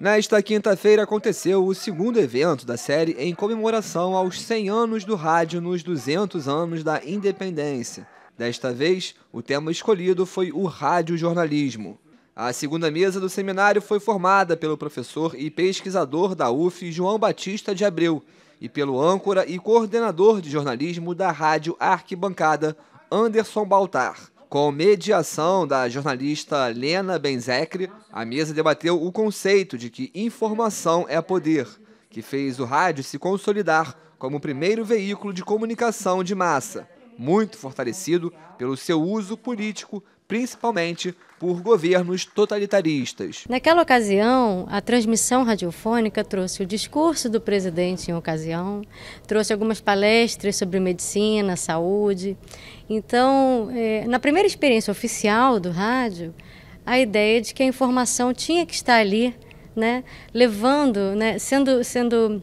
Nesta quinta-feira aconteceu o segundo evento da série em comemoração aos 100 anos do rádio nos 200 anos da independência. Desta vez, o tema escolhido foi o rádio-jornalismo. A segunda mesa do seminário foi formada pelo professor e pesquisador da UF, João Batista de Abreu, e pelo âncora e coordenador de jornalismo da Rádio Arquibancada, Anderson Baltar. Com mediação da jornalista Lena Benzecre, a mesa debateu o conceito de que informação é poder, que fez o rádio se consolidar como o primeiro veículo de comunicação de massa, muito fortalecido pelo seu uso político principalmente por governos totalitaristas. Naquela ocasião, a transmissão radiofônica trouxe o discurso do presidente em ocasião, trouxe algumas palestras sobre medicina, saúde. Então, eh, na primeira experiência oficial do rádio, a ideia de que a informação tinha que estar ali, né, levando, né, sendo, sendo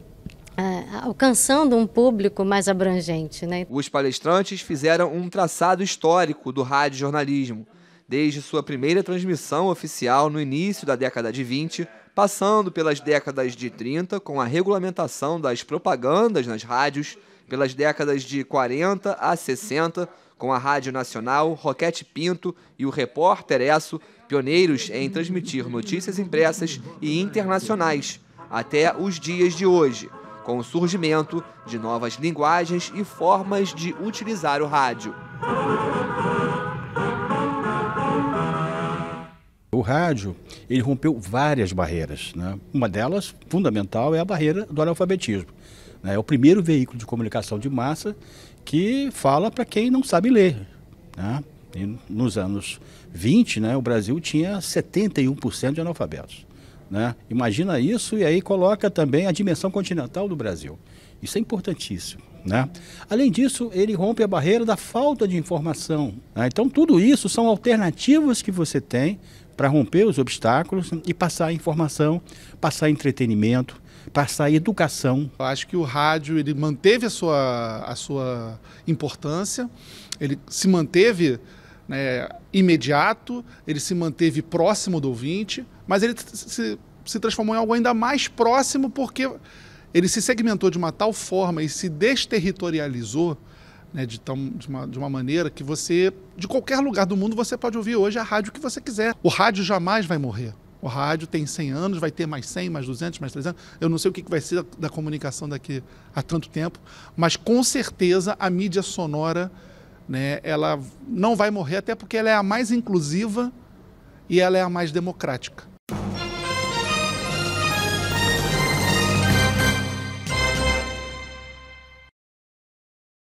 Uh, alcançando um público mais abrangente. Né? Os palestrantes fizeram um traçado histórico do rádio jornalismo, desde sua primeira transmissão oficial no início da década de 20, passando pelas décadas de 30 com a regulamentação das propagandas nas rádios, pelas décadas de 40 a 60 com a Rádio Nacional, Roquete Pinto e o Repórter Esso, pioneiros em transmitir notícias impressas e internacionais, até os dias de hoje, com o surgimento de novas linguagens e formas de utilizar o rádio. rádio, ele rompeu várias barreiras. Né? Uma delas, fundamental, é a barreira do analfabetismo. Né? É o primeiro veículo de comunicação de massa que fala para quem não sabe ler. Né? nos anos 20, né, o Brasil tinha 71% de analfabetos. Né? Imagina isso e aí coloca também a dimensão continental do Brasil. Isso é importantíssimo. Né? Além disso, ele rompe a barreira da falta de informação. Né? Então, tudo isso são alternativas que você tem para romper os obstáculos e passar informação, passar entretenimento, passar educação. Eu acho que o rádio ele manteve a sua, a sua importância, ele se manteve né, imediato, ele se manteve próximo do ouvinte, mas ele se, se transformou em algo ainda mais próximo porque ele se segmentou de uma tal forma e se desterritorializou né, de, tão, de, uma, de uma maneira que você, de qualquer lugar do mundo, você pode ouvir hoje a rádio que você quiser. O rádio jamais vai morrer. O rádio tem 100 anos, vai ter mais 100, mais 200, mais 300. Eu não sei o que vai ser da comunicação daqui a tanto tempo, mas com certeza a mídia sonora, né, ela não vai morrer, até porque ela é a mais inclusiva e ela é a mais democrática.